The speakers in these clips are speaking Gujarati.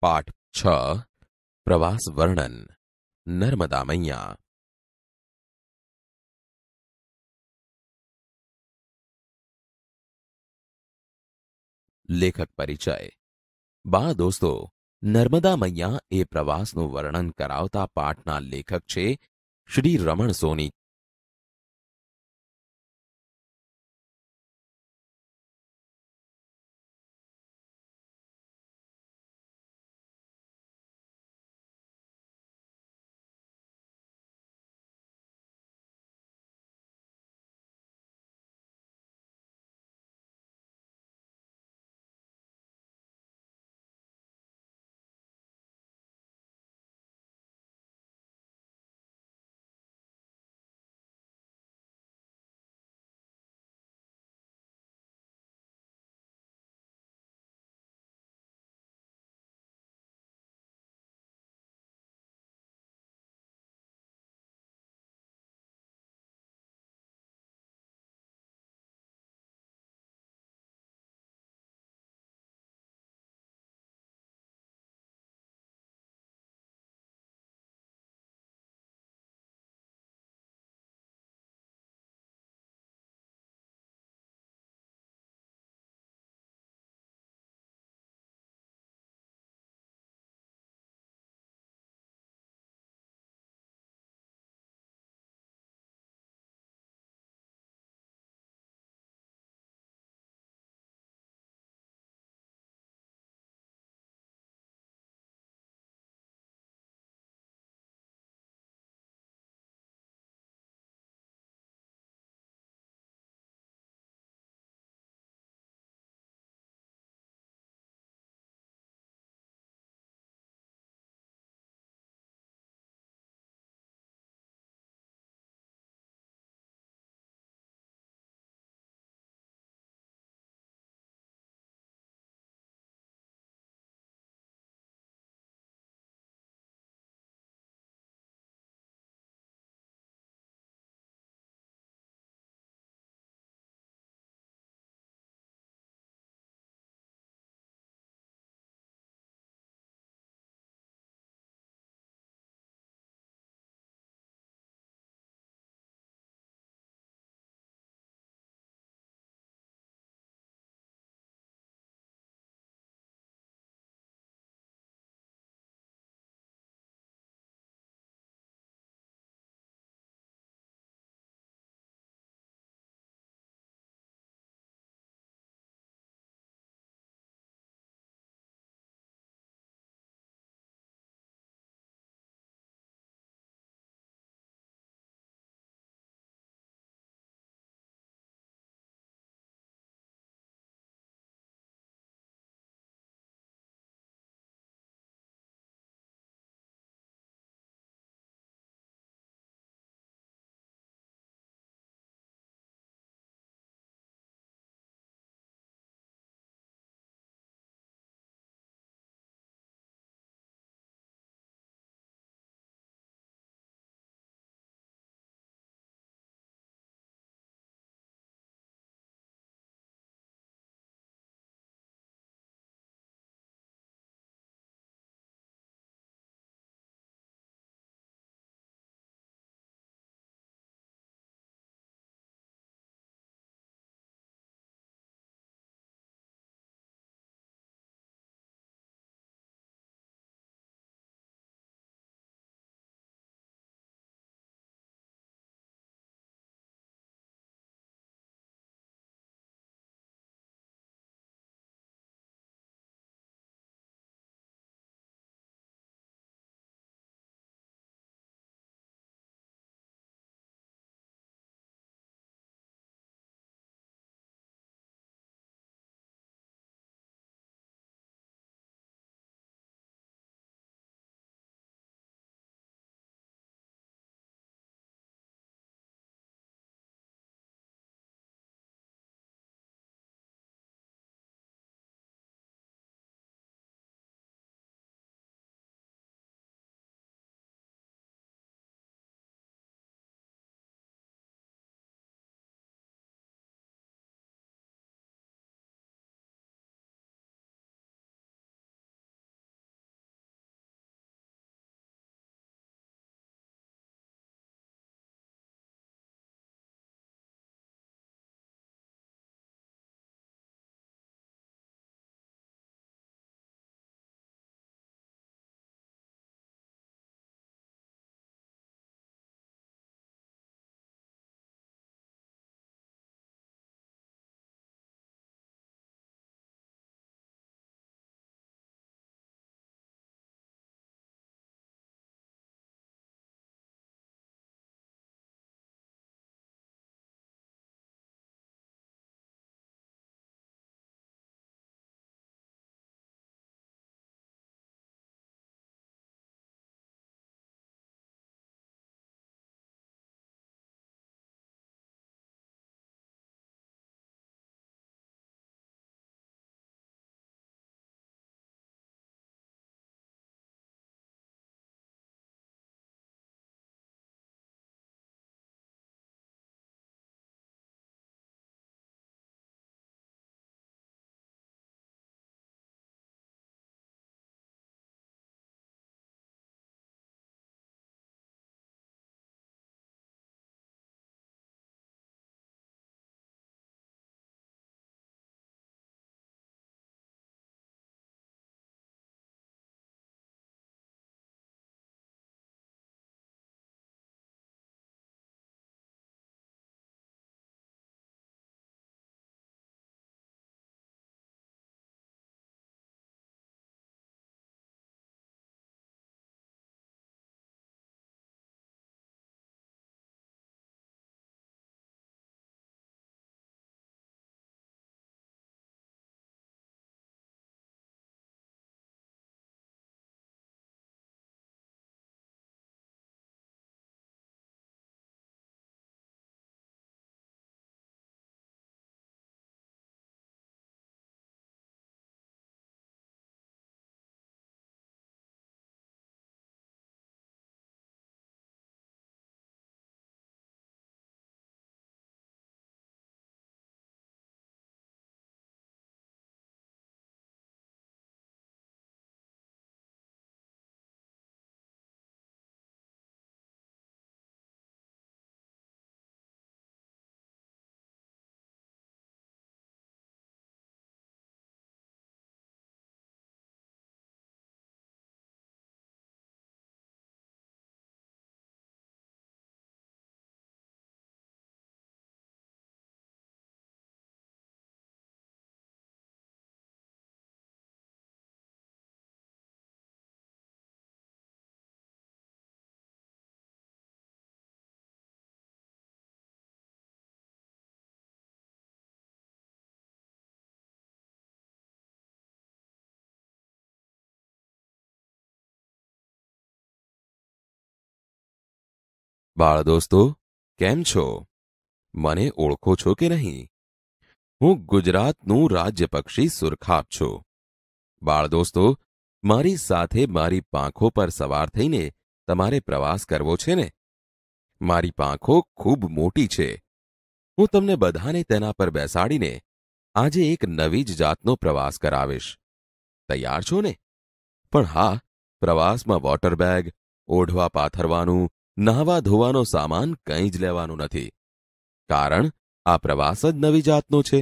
पाठ छ प्रवास वर्णन नर्मदा मैया लेखक परिचय बा दोस्तों નર્મદા મૈયા એ પ્રવાસનું વર્ણન કરાવતા પાઠના લેખક છે શ્રી રમણ સોની બાળ દોસ્તો કેમ છો મને ઓળખો છો કે નહીં હું ગુજરાતનું રાજ્ય પક્ષી સુરખાબ છું બાળ દોસ્તો મારી સાથે મારી પાંખો પર સવાર થઈને તમારે પ્રવાસ કરવો છે ને મારી પાંખો ખૂબ મોટી છે હું તમને બધાને તેના પર બેસાડીને આજે એક નવી જ જાતનો પ્રવાસ કરાવીશ તૈયાર છો ને પણ હા પ્રવાસમાં વોટર બેગ ઓઢવા પાથરવાનું નાહવા ધોવાનો સામાન કંઈ જ લેવાનો નથી કારણ આ પ્રવાસ જ નવી જાતનો છે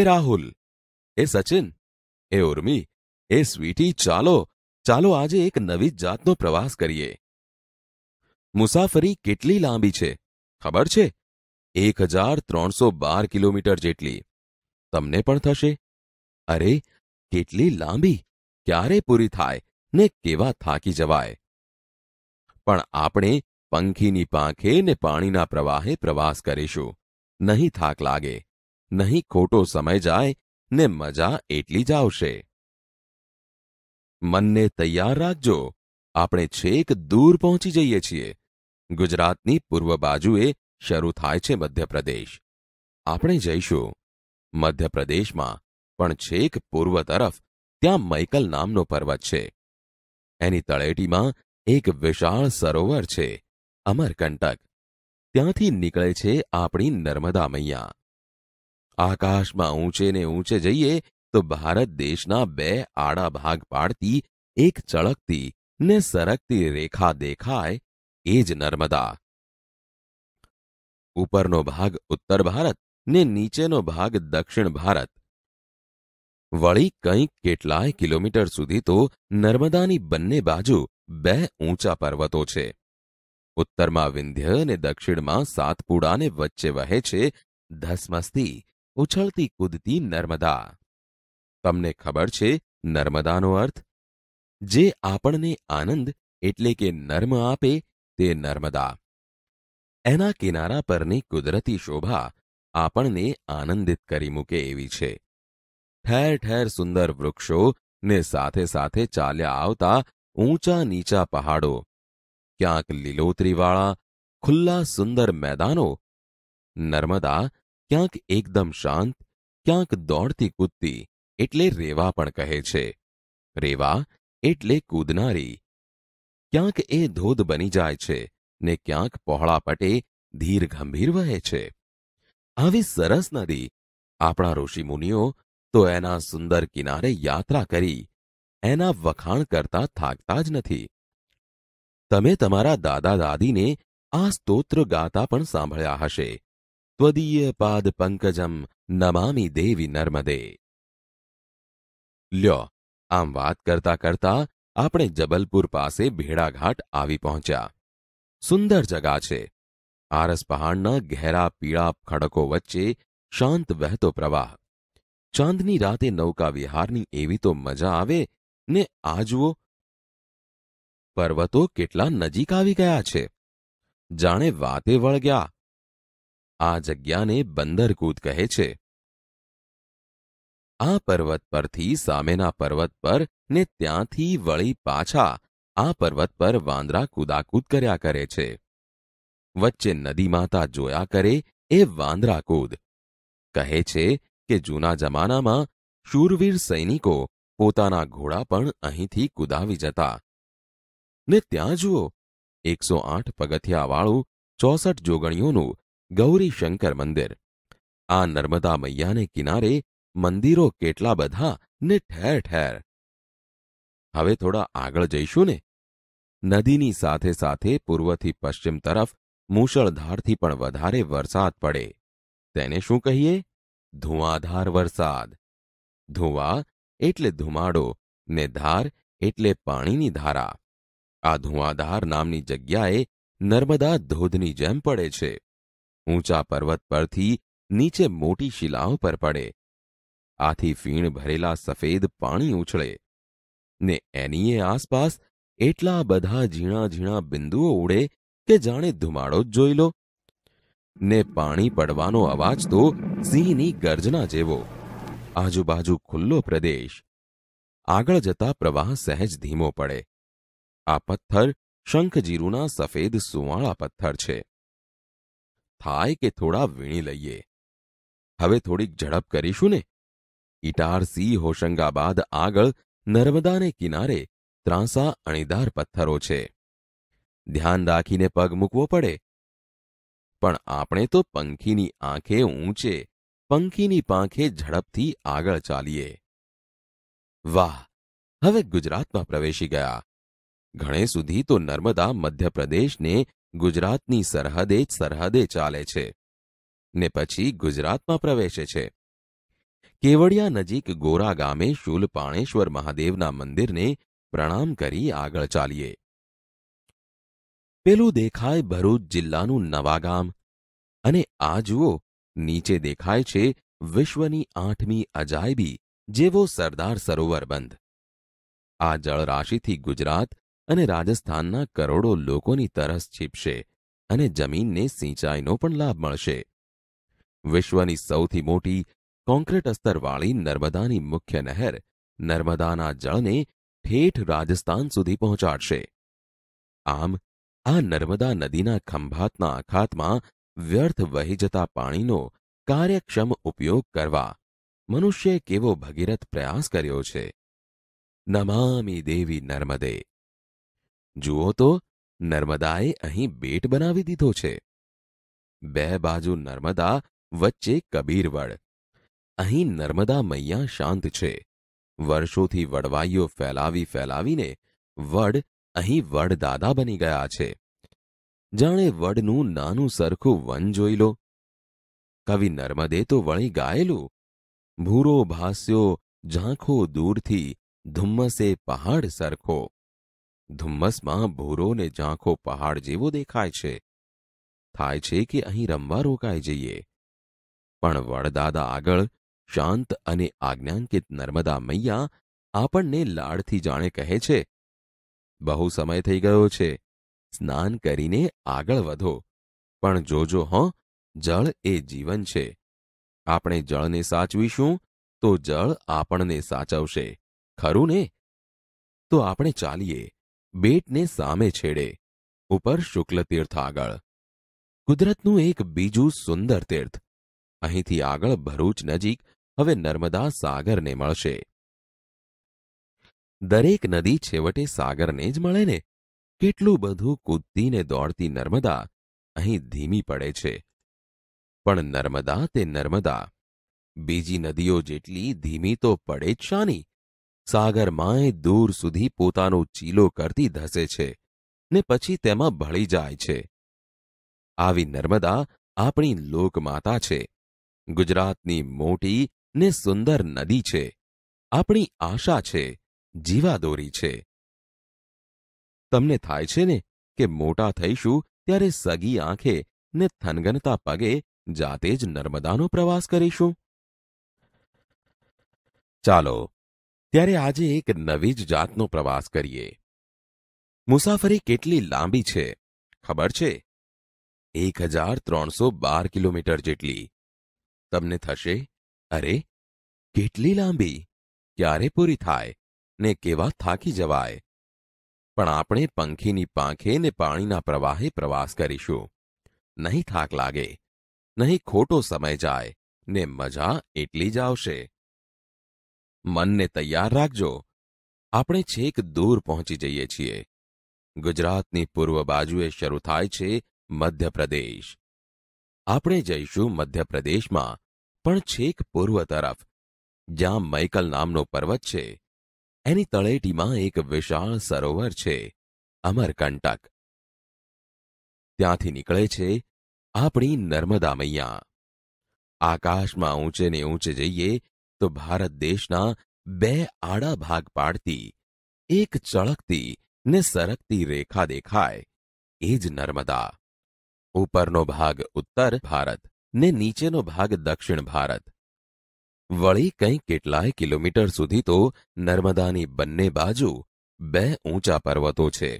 એ રાહુલ એ સચિન એ ઉર્મી એ સ્વીટી ચાલો ચાલો આજે એક નવી જાતનો પ્રવાસ કરીએ મુસાફરી કેટલી લાંબી છે ખબર છે એક હજાર ત્રણસો બાર કિલોમીટર જેટલી તમને પણ થશે અરે કેટલી લાંબી ક્યારે પૂરી થાય ને કેવા થાકી જવાય પણ આપણે પંખીની પાંખે ને પાણીના પ્રવાહે પ્રવાસ કરીશું નહીં થાક લાગે નહીં ખોટો સમય જાય ને મજા એટલી જ આવશે મનને તૈયાર રાખજો આપણે છેક દૂર પહોંચી જઈએ છીએ ગુજરાતની પૂર્વ બાજુએ શરૂ થાય છે મધ્યપ્રદેશ આપણે જઈશું મધ્યપ્રદેશમાં પણ છેક પૂર્વ તરફ ત્યાં મૈકલ નામનો પર્વત છે એની તળેટીમાં એક વિશાળ સરોવર છે અમરકંટક ત્યાંથી નીકળે છે આપણી નર્મદા મૈયા આકાશમાં ઊંચે ને ઊંચે જઈએ તો ભારત દેશના બે આડા ભાગ પાડતી એક ચળકતી ને સરકતી રેખા દેખાય એ જ નર્મદા ઉપરનો ભાગ ઉત્તર ભારત ને નીચેનો ભાગ દક્ષિણ ભારત વળી કંઈક કેટલાય કિલોમીટર સુધી તો નર્મદાની બંને બાજુ બે ઊંચા પર્વતો છે ઉત્તરમાં વિંધ્ય અને દક્ષિણમાં સાતપુડાને વચ્ચે વહે છે ધસમસતી ઉછળતી કૂદતી નર્મદા તમને ખબર છે નર્મદાનો અર્થ જે આપણને આનંદ એટલે કે નર્મ આપે તે નર્મદા એના કિનારા પરની કુદરતી શોભા આપણને આનંદિત કરી મૂકે એવી છે ઠેર ઠેર સુંદર વૃક્ષો ને સાથે સાથે ચાલ્યા આવતા ઊંચા નીચા પહાડો ક્યાંક લીલોતરીવાળા ખુલ્લા સુંદર મેદાનો નર્મદા ક્યાંક એકદમ શાંત ક્યાંક દોડતી કૂદતી એટલે રેવા પણ કહે છે રેવા એટલે કૂદનારી ક્યાંક એ ધોધ બની જાય છે ને ક્યાંક પહોળા પટે ધીર ગંભીર વહે છે આવી સરસ નદી આપણા ઋષિમુનિઓ તો એના સુંદર કિનારે યાત્રા કરી એના વખાણ કરતા થાકતા જ નથી તમે તમારા દાદા દાદીને આ સ્તોત્ર ગાતા પણ સાંભળ્યા હશે ત્વદીય પાદ પંકજમ નમામી દેવી નર્મદે લ્યો આમ વાત કરતા કરતા આપણે જબલપુર પાસે ભેડાઘાટ આવી પહોંચ્યા સુંદર જગા છે આરસ પહાડના ઘેરા પીળા ખડકો વચ્ચે શાંત વહેતો પ્રવાહ ચાંદની રાતે નૌકા વિહારની એવી તો મજા આવે ને આ જુઓ પર્વતો કેટલા નજીક આવી ગયા છે જાણે વાતે વળગ્યા આ જગ્યાને બંદરકૂદ કહે છે આ પર્વત પરથી સામેના પર્વત પર ને ત્યાંથી વળી પાછા આ પર્વત પર વાંદરા કૂદાકૂદ કર્યા કરે છે વચ્ચે નદી માતા જોયા કરે એ વાંદરા કૂદ કહે છે કે જૂના જમાનામાં શૂરવીર સૈનિકો પોતાના ઘોડા પણ અહીંથી કુદાવી જતા ને ત્યાં જુઓ એકસો આઠ પગથિયાવાળું ચોસઠ જોગણીઓનું ગૌરીશંકર મંદિર આ નર્મદા મૈયાને કિનારે મંદિરો કેટલા બધા ને ઠેર ઠેર હવે થોડા આગળ જઈશું ને નદીની સાથે સાથે પૂર્વથી પશ્ચિમ તરફ મૂસળધારથી પણ વધારે વરસાદ પડે તેને શું કહીએ ધુઆધાર વરસાદ ધુવા એટલે ધુમાડો ને ધાર એટલે પાણીની ધારા આ ધુવાધાર નામની જગ્યાએ નર્મદા ધોધની જેમ પડે છે ઊંચા પર્વત પરથી નીચે મોટી શિલાઓ પર પડે આથી ફીણ ભરેલા સફેદ પાણી ઉછળે ને એનીએ આસપાસ એટલા બધા ઝીણા ઝીણા બિંદુઓ ઉડે કે જાણે ધુમાડો જ જોઈ લો ને પાણી પડવાનો અવાજ તો સિંહની ગર્જના જેવો આજુબાજુ ખુલ્લો પ્રદેશ આગળ જતા પ્રવાહ સહેજ ધીમો પડે આ પથ્થર શંખજીરુના સફેદ સુવાળા પથ્થર છે થાય કે થોડા વીણી લઈએ હવે થોડીક ઝડપ કરીશું ને ઇટારસી હોશંગાબાદ આગળ નર્મદાને કિનારે ત્રાંસા અણીદાર પથ્થરો છે ધ્યાન રાખીને પગ મૂકવો પડે પણ આપણે તો પંખીની આંખે ઊંચે પંખીની પાંખે ઝડપથી આગળ ચાલીએ વાહ હવે ગુજરાતમાં પ્રવેશી ગયા ઘણે સુધી તો નર્મદા મધ્યપ્રદેશને ગુજરાતની સરહદે જ સરહદે ચાલે છે ને પછી ગુજરાતમાં પ્રવેશે છે કેવડિયા નજીક ગોરા ગામે શૂલ પાણેશ્વર મહાદેવના મંદિરને પ્રણામ કરી આગળ ચાલીએ પેલું દેખાય ભરૂચ જિલ્લાનું નવાગામ અને આ જુઓ નીચે દેખાય છે વિશ્વની આઠમી અજાયબી જેવો સરદાર સરોવર બંધ આ જળરાશિથી ગુજરાત અને રાજસ્થાનના કરોડો લોકોની તરસ છીપશે અને જમીનને સિંચાઈનો પણ લાભ મળશે વિશ્વની સૌથી મોટી કોન્ક્રીટ અસ્તરવાળી નર્મદાની મુખ્ય નહેર નર્મદાના જળને ઠેઠ રાજસ્થાન સુધી પહોંચાડશે આમ આ નર્મદા નદીના ખંભાતના અખાતમાં વ્યર્થ વહી જતા પાણીનો કાર્યક્ષમ ઉપયોગ કરવા મનુષ્યે કેવો ભગીરથ પ્રયાસ કર્યો છે નમામી દેવી નર્મદે જુઓ તો નર્મદાએ અહીં બેટ બનાવી દીધો છે બે બાજુ નર્મદા વચ્ચે કબીરવડ અહીં નર્મદા મૈયા શાંત છે વર્ષોથી વડવાઈઓ ફેલાવી ફેલાવીને વડ અહીં વડદાદા બની ગયા છે જાણે વડનું નાનું સરખું વન જોઈ લો કવિ નર્મદે તો વળી ગાયેલું ભૂરો ભાસ્યો ઝાંખો દૂરથી ધુમ્મસે પહાડ સરખો ધુમ્મસમાં ભૂરો ને ઝાંખો પહાડ જેવો દેખાય છે થાય છે કે અહીં રમવા રોકાઈ જઈએ પણ વડદાદા આગળ શાંત અને આજ્ઞાંકિત નર્મદા મૈયા આપણને લાડથી જાણે કહે છે બહુ સમય થઈ ગયો છે સ્નાન કરીને આગળ વધો પણ જોજો હં જળ એ જીવન છે આપણે જળને સાચવીશું તો જળ આપણને સાચવશે ખરું ને તો આપણે ચાલીએ બેટને સામે છેડે ઉપર શુક્લ તીર્થ આગળ કુદરતનું એક બીજું સુંદર તીર્થ અહીંથી આગળ ભરૂચ નજીક હવે નર્મદા સાગરને મળશે દરેક નદી છેવટે સાગરને જ મળે ને કેટલું બધું કૂદતીને દોડતી નર્મદા અહીં ધીમી પડે છે પણ નર્મદા તે નર્મદા બીજી નદીઓ જેટલી ધીમી તો પડે જ શાની સાગરમાંય દૂર સુધી પોતાનો ચીલો કરતી ધસે છે ને પછી તેમાં ભળી જાય છે આવી નર્મદા આપણી લોકમાતા છે ગુજરાતની મોટી ને સુંદર નદી છે આપણી આશા છે જીવાદોરી છે તમને થાય છે ને કે મોટા થઈશું ત્યારે સગી આંખે ને થનગનતા પગે જાતે જ નર્મદાનો પ્રવાસ કરીશું ચાલો ત્યારે આજે એક નવી જ જાતનો પ્રવાસ કરીએ મુસાફરી કેટલી લાંબી છે ખબર છે એક હજાર ત્રણસો બાર કિલોમીટર જેટલી તમને થશે અરે કેટલી લાંબી ક્યારે પૂરી થાય ને કેવા થાકી જવાય પણ આપણે પંખીની પાંખે ને પાણીના પ્રવાહે પ્રવાસ કરીશું નહીં થાક લાગે નહીં ખોટો સમય જાય ને મજા એટલી જ આવશે મનને તૈયાર રાખજો આપણે છેક દૂર પહોંચી જઈએ છીએ ગુજરાતની પૂર્વ બાજુએ શરૂ થાય છે મધ્યપ્રદેશ આપણે જઈશું મધ્યપ્રદેશમાં પણ છેક પૂર્વ તરફ જ્યાં મૈકલ નામનો પર્વત છે એની તળેટીમાં એક વિશાળ સરોવર છે અમરકંટક ત્યાંથી નીકળે છે આપણી નર્મદા મૈયા આકાશમાં ઊંચે ને ઊંચે જઈએ તો ભારત દેશના બે આડા ભાગ પાડતી એક ચળકતી ને સરકતી રેખા દેખાય એ જ નર્મદા ઉપરનો ભાગ ઉત્તર ભારત ને નીચેનો ભાગ દક્ષિણ ભારત વળી કંઈ કેટલાય કિલોમીટર સુધી તો નર્મદાની બંને બાજુ બે ઊંચા પર્વતો છે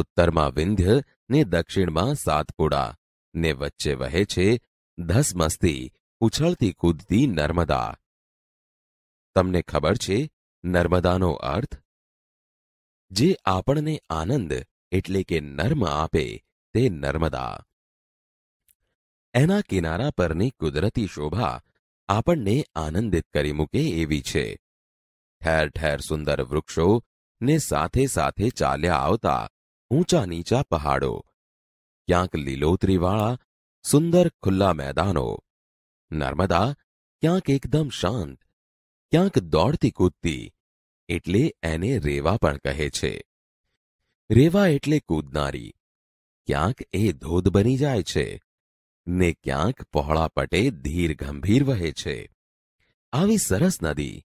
ઉત્તરમાં વિંધ્ય ને દક્ષિણમાં સાતપુડા ને વચ્ચે વહે છે ધસમસ્તી ઉછળતી કૂદતી નર્મદા તમને ખબર છે નર્મદાનો અર્થ જે આપણને આનંદ એટલે કે નર્મ આપે તે નર્મદા એના કિનારા પરની કુદરતી શોભા આપણને આનંદિત કરી મૂકે એવી છે ઠેર ઠેર સુંદર વૃક્ષો ને સાથે સાથે ચાલ્યા આવતા ઊંચા નીચા પહાડો ક્યાંક લીલોતરીવાળા સુંદર ખુલ્લા મેદાનો નર્મદા ક્યાંક એકદમ શાંત ક્યાંક દોડતી કૂદતી એટલે એને રેવા પણ કહે છે રેવા એટલે કૂદનારી ક્યાંક એ ધોધ બની જાય છે ને ક્યાંક પહોળા પટે ધીર ગંભીર વહે છે આવી સરસ નદી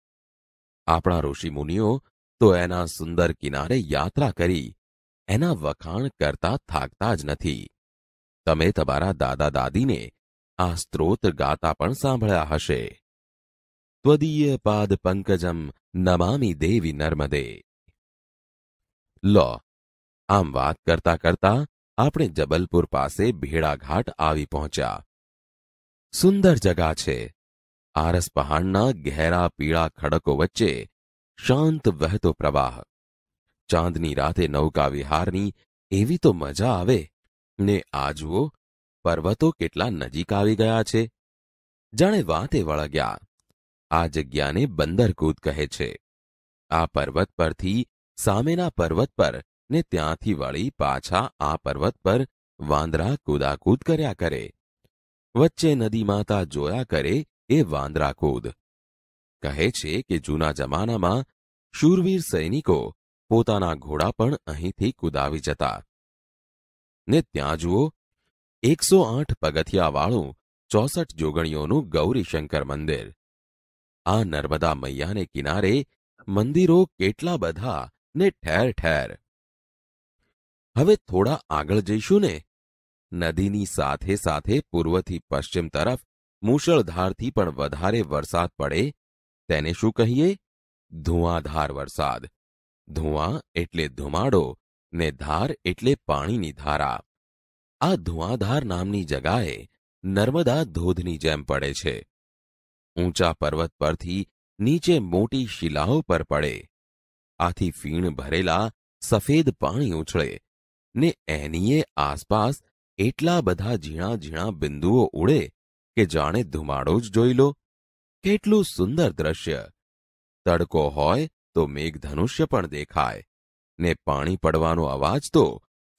આપણા ઋષિમુનિઓ તો એના સુંદર કિનારે યાત્રા કરી એના વખાણ કરતા થાકતા જ નથી તમે તમારા દાદા દાદીને આ સ્ત્રોત ગાતા પણ સાંભળ્યા હશે ત્વદીય પાદ પંકજમ નમામી દેવી નર્મદે લો આમ વાત કરતા કરતા આપણે જબલપુર પાસે ભેળાઘાટ આવી પહોંચ્યા સુંદર જગા છે આરસ પહાડના ગહેરા પીળા ખડકો વચ્ચે શાંત વહેતો પ્રવાહ ચાંદની રાતે નૌકા વિહારની એવી તો મજા આવે ને આ જુઓ પર્વતો કેટલા નજીક આવી ગયા છે જાણે વાતે વળગ્યા આ જગ્યાને બંદરકૂદ કહે છે આ પર્વત પરથી સામેના પર્વત પર ને ત્યાંથી વળી પાછા આ પર્વત પર વાંદરા કૂદાકૂદ કર્યા કરે વચ્ચે નદી માતા જોયા કરે એ વાંદરા કૂદ કહે છે કે જૂના જમાનામાં શૂરવીર સૈનિકો પોતાના ઘોડા પણ અહીંથી કૂદાવી જતા ને ત્યાં જુઓ એકસો આઠ પગથિયાવાળું ચોસઠ જોગણીઓનું ગૌરીશંકર મંદિર આ નર્મદા મૈયાને કિનારે મંદિરો કેટલા બધા ને ઠેર ઠેર હવે થોડા આગળ જઈશું ને નદીની સાથે સાથે પૂર્વથી પશ્ચિમ તરફ મુશળધારથી પણ વધારે વરસાદ પડે તેને શું કહીએ ધુઆધાર વરસાદ ધુઆ એટલે ધુમાડો ને ધાર એટલે પાણીની ધારા આ ધુઆધાર નામની જગાએ નર્મદા ધોધની જેમ પડે છે ઊંચા પર્વત પરથી નીચે મોટી શિલાઓ પર પડે આથી ફીણ ભરેલા સફેદ પાણી ઉછળે ને એનીએ આસપાસ એટલા બધા ઝીણા ઝીણા બિંદુઓ ઉડે કે જાણે ધુમાડો જ જોઈ લો કેટલું સુંદર દ્રશ્ય તડકો હોય તો મેઘધનુષ્ય પણ દેખાય ને પાણી પડવાનો અવાજ તો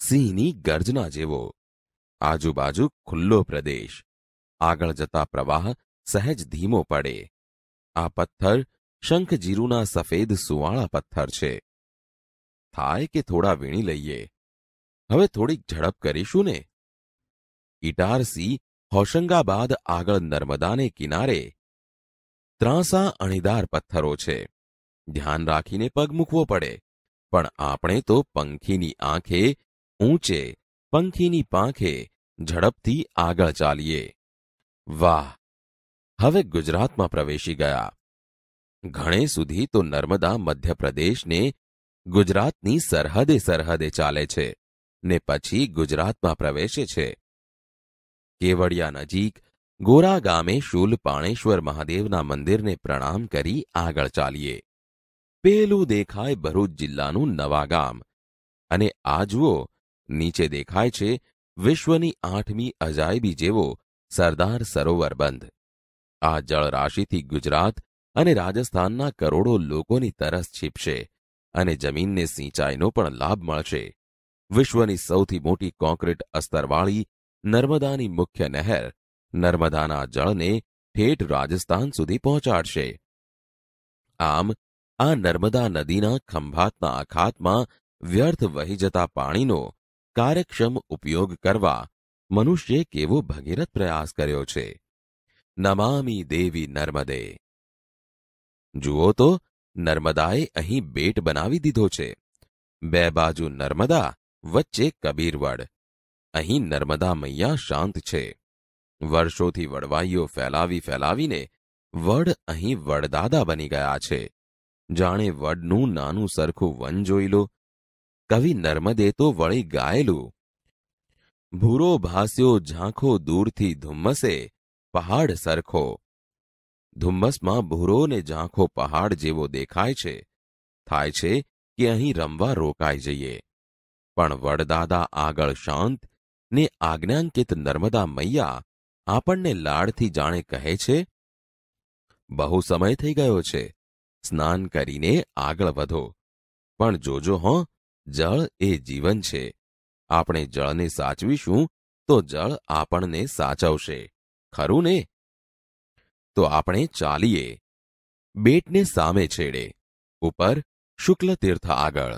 સિંહની ગર્જના જેવો આજુબાજુ ખુલ્લો પ્રદેશ આગળ જતા પ્રવાહ સહેજ ધીમો પડે આ પથ્થર શંખજીરુના સફેદ સુવાળા પથ્થર છે થાય કે થોડા વીણી લઈએ હવે થોડીક ઝડપ કરીશું ને ઇટારસી હોશંગાબાદ આગળ નર્મદાને કિનારે ત્રાંસા અણીદાર પથ્થરો છે ધ્યાન રાખીને પગ મૂકવો પડે પણ આપણે તો પંખીની આંખે ઊંચે પંખીની પાંખે ઝડપથી આગળ ચાલીએ વાહ હવે ગુજરાતમાં પ્રવેશી ગયા ઘણે સુધી તો નર્મદા મધ્યપ્રદેશને ગુજરાતની સરહદે સરહદે ચાલે છે ને પછી ગુજરાતમાં પ્રવેશે છે કેવડિયા નજીક ગોરા ગામે શૂલ પાણેશ્વર મહાદેવના મંદિરને પ્રણામ કરી આગળ ચાલીએ પહેલું દેખાય ભરૂચ જિલ્લાનું નવા ગામ અને આ જુઓ નીચે દેખાય છે વિશ્વની આઠમી અજાયબી જેવો સરદાર સરોવર બંધ આ જળરાશિથી ગુજરાત અને રાજસ્થાનના કરોડો લોકોની તરસ છીપશે અને જમીનને સિંચાઈનો પણ લાભ મળશે વિશ્વની સૌથી મોટી કોન્ક્રીટ અસ્તરવાળી નર્મદાની મુખ્ય નહેર નર્મદાના જળને ઠેઠ રાજસ્થાન સુધી પહોંચાડશે આમ આ નર્મદા નદીના ખંભાતના અખાતમાં વ્યર્થ વહી જતા પાણીનો કાર્યક્ષમ ઉપયોગ કરવા મનુષ્યે કેવો ભગીરથ પ્રયાસ કર્યો છે નમામી દેવી નર્મદે જુઓ તો નર્મદાએ અહીં બેટ બનાવી દીધો છે બે બાજુ નર્મદા વચ્ચે કબીરવડ અહીં નર્મદા મૈયા શાંત છે વર્ષોથી વડવાઈઓ ફેલાવી ફેલાવીને વડ અહીં વડદાદા બની ગયા છે જાણે વડનું નાનું સરખું વન જોઈ લો કવિ નર્મદે તો વળી ગાયેલું ભૂરો ભાસ્યો ઝાંખો દૂરથી ધુમ્મસે પહાડ સરખો ધુમ્મસમાં ભૂરો ને ઝાંખો પહાડ જેવો દેખાય છે થાય છે કે અહીં રમવા રોકાઈ જઈએ પણ વડદાદા આગળ શાંત ને આજ્ઞાંકિત નર્મદા મૈયા આપણને લાડથી જાણે કહે છે બહુ સમય થઈ ગયો છે સ્નાન કરીને આગળ વધો પણ જોજો હો જળ એ જીવન છે આપણે જળને સાચવીશું તો જળ આપણને સાચવશે ખરું ને તો આપણે ચાલીએ બેટને સામે છેડે ઉપર શુક્લ તીર્થ આગળ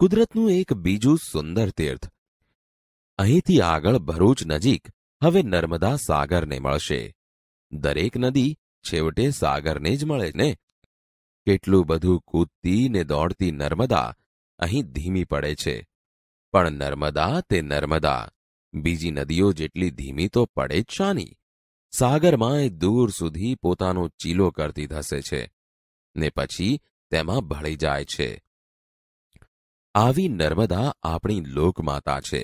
કુદરતનું એક બીજું સુંદર તીર્થ અહીંથી આગળ ભરૂચ નજીક હવે નર્મદા સાગરને મળશે દરેક નદી છેવટે સાગરને જ મળે ને કેટલું બધું કૂદતી ને દોડતી નર્મદા અહીં ધીમી પડે છે પણ નર્મદા તે નર્મદા બીજી નદીઓ જેટલી ધીમી તો પડે જ શાની સાગરમાંય દૂર સુધી પોતાનો ચીલો કરતી ધસે છે ને પછી તેમાં ભળી જાય છે આવી નર્મદા આપણી લોકમાતા છે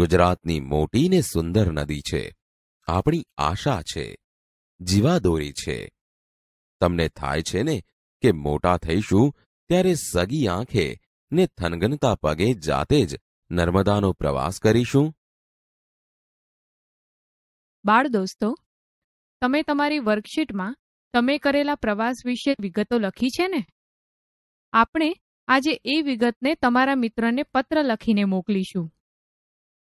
ગુજરાતની મોટી ને સુંદર નદી છે આપણી આશા છે જીવાદોરી છે તમને થાય છે ને કે મોટા થઈશું ત્યારે સગી આંખે ને થનગનતા પગે જાતે જ નર્મદાનો પ્રવાસ કરીશું બાળ દોસ્તો તમે તમારી વર્કશીટમાં તમે કરેલા પ્રવાસ વિશે વિગતો લખી છે ને આપણે આજે એ વિગતને તમારા મિત્રને પત્ર લખીને મોકલીશું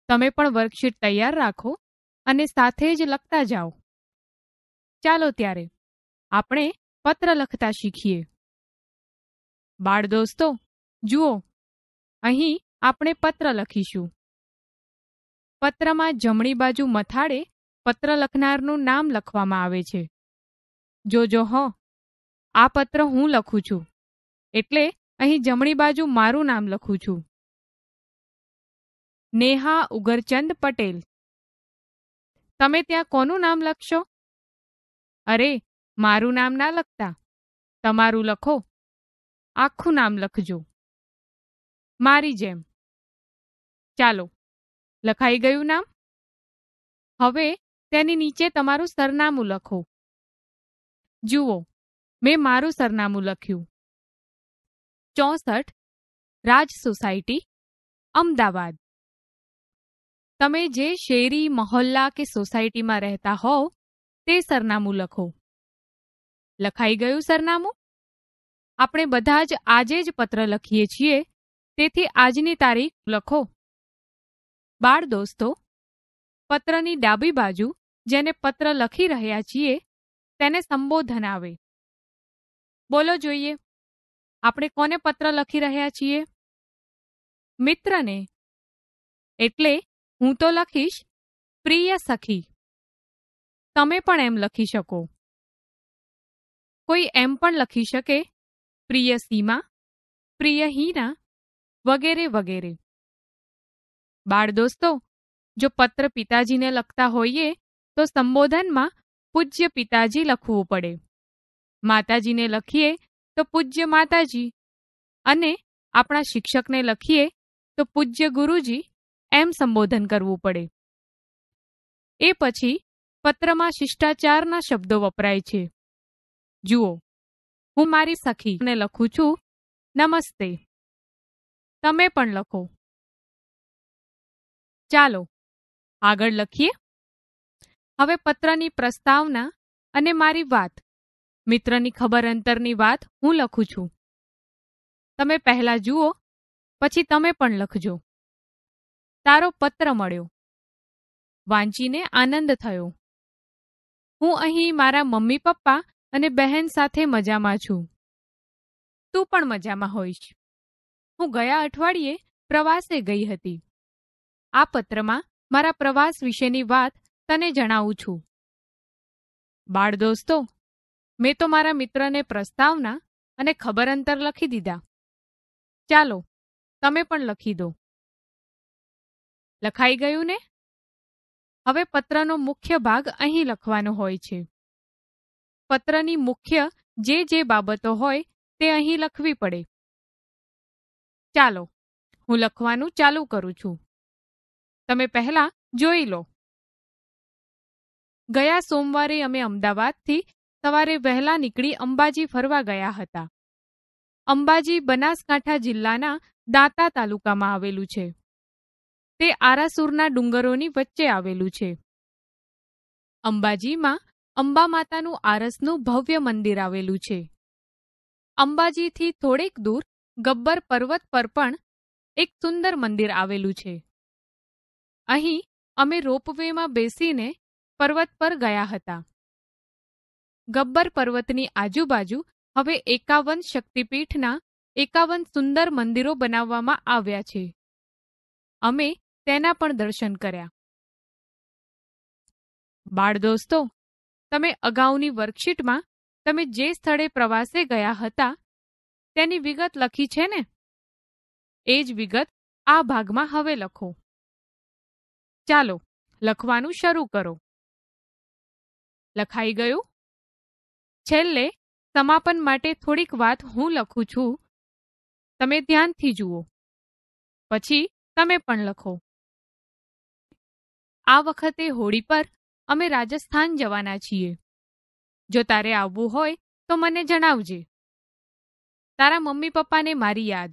તમે પણ વર્કશીટ તૈયાર રાખો અને સાથે જ લખતા જાઓ ચાલો ત્યારે આપણે પત્ર લખતા શીખીએ બાળ દોસ્તો જુઓ અહીં આપણે પત્ર લખીશું પત્રમાં જમણી બાજુ મથાળે પત્ર લખનારનું નામ લખવામાં આવે છે જોજો હો આ પત્ર હું લખું છું એટલે અહીં જમણી બાજુ મારું નામ લખું છું નેહા ઉગરચંદ પટેલ તમે ત્યાં કોનું નામ લખશો અરે મારું નામ ના લખતા તમારું લખો આખું નામ લખજો મારી જેમ ચાલો લખાઈ ગયું નામ હવે તેની નીચે તમારું સરનામું લખો જુઓ મેં મારું સરનામું લખ્યું ચોસઠ રાજ સોસાયટી અમદાવાદ તમે જે શેરી મહોલ્લા કે સોસાયટીમાં રહેતા હોવ તે સરનામું લખો લખાઈ ગયું સરનામું આપણે બધા જ આજે જ પત્ર લખીએ છીએ તેથી આજની તારીખ લખો બાળ દોસ્તો પત્રની ડાબી બાજુ જેને પત્ર લખી રહ્યા છીએ તેને સંબોધન આવે બોલો જોઈએ આપણે કોને પત્ર લખી રહ્યા છીએ મિત્રને એટલે હું તો લખીશ પ્રિય સખી તમે પણ એમ લખી શકો કોઈ એમ પણ લખી શકે પ્રિય સીમા પ્રિય હીના વગેરે વગેરે બાળ દોસ્તો જો પત્ર પિતાજીને લખતા હોઈએ તો સંબોધનમાં પૂજ્ય પિતાજી લખવું પડે માતાજીને લખીએ તો પૂજ્ય માતાજી અને આપણા શિક્ષકને લખીએ તો પૂજ્ય ગુરુજી એમ સંબોધન કરવું પડે એ પછી પત્રમાં શિષ્ટાચારના શબ્દો વપરાય છે જુઓ હું મારી સખીને લખું છું નમસ્તે તમે પણ લખો ચાલો આગળ લખીએ હવે પત્રની પ્રસ્તાવના અને મારી વાત મિત્રની ખબર અંતરની વાત હું લખું છું તમે પહેલાં જુઓ પછી તમે પણ લખજો તારો પત્ર મળ્યો વાંચીને આનંદ થયો હું અહીં મારા મમ્મી પપ્પા અને બહેન સાથે મજામાં છું તું પણ મજામાં હોઈશ હું ગયા અઠવાડિયે પ્રવાસે ગઈ હતી આ પત્રમાં મારા પ્રવાસ વિશેની વાત તને જણાવું છું બાળ દોસ્તો મેં તો મારા મિત્રને પ્રસ્તાવના અને ખબર અંતર લખી દીધા ચાલો તમે પણ લખી દો લખાઈ ગયું ને હવે પત્રનો મુખ્ય ભાગ અહીં લખવાનો હોય છે પત્રની મુખ્ય જે જે બાબતો હોય તે અહીં લખવી પડે ચાલો હું લખવાનું ચાલુ કરું છું તમે પહેલા જોઈ લો ગયા સોમવારે અમે અમદાવાદથી સવારે વહેલા નીકળી અંબાજી ફરવા ગયા હતા અંબાજી બનાસકાંઠા જિલ્લાના દાંતા તાલુકામાં આવેલું છે તે આરાસુરના ડુંગરોની વચ્ચે આવેલું છે અંબાજીમાં અંબા માતાનું આરસનું ભવ્ય મંદિર આવેલું છે અંબાજીથી થોડેક દૂર ગબ્બર પર્વત પર પણ એક સુંદર મંદિર આવેલું છે અહીં અમે રોપવેમાં બેસીને પર્વત પર ગયા હતા ગબ્બર પર્વતની આજુબાજુ હવે એકાવન શક્તિપીઠના એકાવન સુંદર મંદિરો બનાવવામાં આવ્યા છે અમે તેના પણ દર્શન કર્યા બાળ દોસ્તો તમે અગાઉની વર્કશીટમાં તમે જે સ્થળે પ્રવાસે ગયા હતા તેની વિગત લખી છે ને એ જ વિગત આ ભાગમાં હવે લખો ચાલો લખવાનું શરૂ કરો લખાઈ ગયું છેલ્લે સમાપન માટે થોડીક વાત હું લખું છું તમે ધ્યાનથી જુઓ પછી તમે પણ લખો આ વખતે હોળી પર અમે રાજસ્થાન જવાના છીએ જો તારે આવવું હોય તો મને જણાવજે તારા મમ્મી પપ્પાને મારી યાદ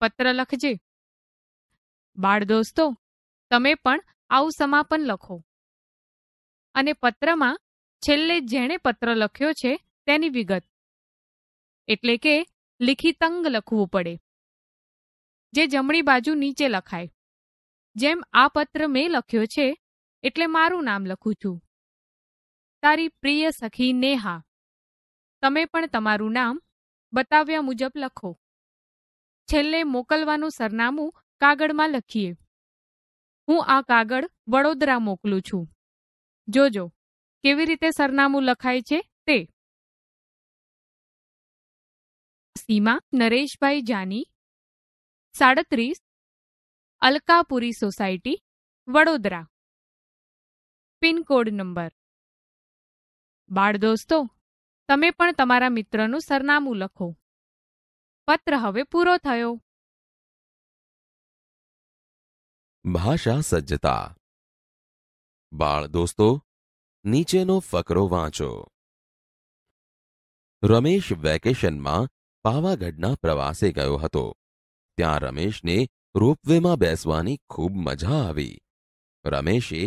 પત્ર લખજે બાળ દોસ્તો તમે પણ આવું સમાપન લખો અને પત્રમાં છેલ્લે જેણે પત્ર લખ્યો છે તેની વિગત એટલે કે લિખિતંગ લખવું પડે જે જમણી બાજુ નીચે લખાય જેમ આ પત્ર મેં લખ્યો છે એટલે મારું નામ લખું છું તારી પ્રિય સખી નેહા તમે પણ તમારું નામ બતાવ્યા મુજબ લખો છેલ્લે મોકલવાનું સરનામું કાગળમાં લખીએ હું આ કાગળ વડોદરા મોકલું છું જોજો કેવી રીતે સરનામું લખાય છે તે સીમા નરેશભાઈ જાની સાડત્રીસ Alkapuri society Vadodara pincode number બાળ દોસ્તો તમે પણ તમારા મિત્રનું સરનામું લખો પત્ર હવે પૂરો થયો ભાષા સજ્જતા બાળ દોસ્તો નીચેનો ફકરો વાંચો રમેશ વેકેશનમાં પાવાગઢના પ્રવાસે ગયો હતો ત્યાં રમેશને રોપવેમાં બેસવાની ખૂબ મજા આવી રમેશે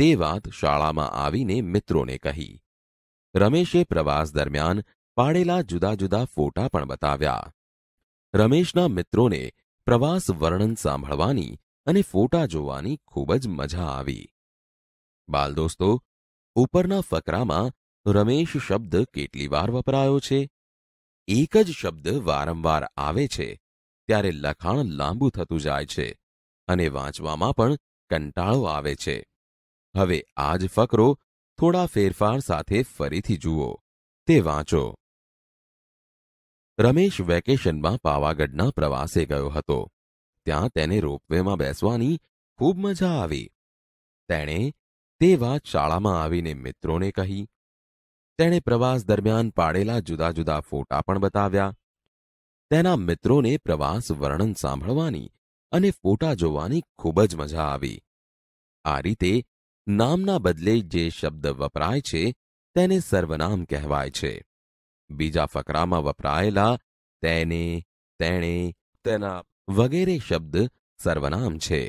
તે વાત શાળામાં આવીને મિત્રોને કહી રમેશે પ્રવાસ દરમિયાન પાડેલા જુદા જુદા ફોટા પણ બતાવ્યા રમેશના મિત્રોને પ્રવાસ વર્ણન સાંભળવાની અને ફોટા જોવાની ખૂબ જ મજા આવી બાલ દોસ્તો ઉપરના ફકરામાં રમેશ શબ્દ કેટલી વાર વપરાયો છે એક જ શબ્દ વારંવાર આવે છે ત્યારે લખાણ લાંબુ થતું જાય છે અને વાંચવામાં પણ કંટાળો આવે છે હવે આ જ ફકરો થોડા ફેરફાર સાથે ફરીથી જુઓ તે વાંચો રમેશ વેકેશનમાં પાવાગઢના પ્રવાસે ગયો હતો ત્યાં તેને રોપવેમાં બેસવાની ખૂબ મજા આવી તેણે તે વાત શાળામાં આવીને મિત્રોને કહી તેણે પ્રવાસ દરમિયાન પાડેલા જુદા જુદા ફોટા પણ બતાવ્યા તેના મિત્રોને પ્રવાસ વર્ણન સાંભળવાની અને ફોટા જોવાની ખૂબ જ મજા આવી આ રીતે નામના બદલે જે શબ્દ વપરાય છે તેને સર્વનામ કહેવાય છે બીજા ફકરામાં વપરાયેલા તેને તેણે તેના વગેરે શબ્દ સર્વનામ છે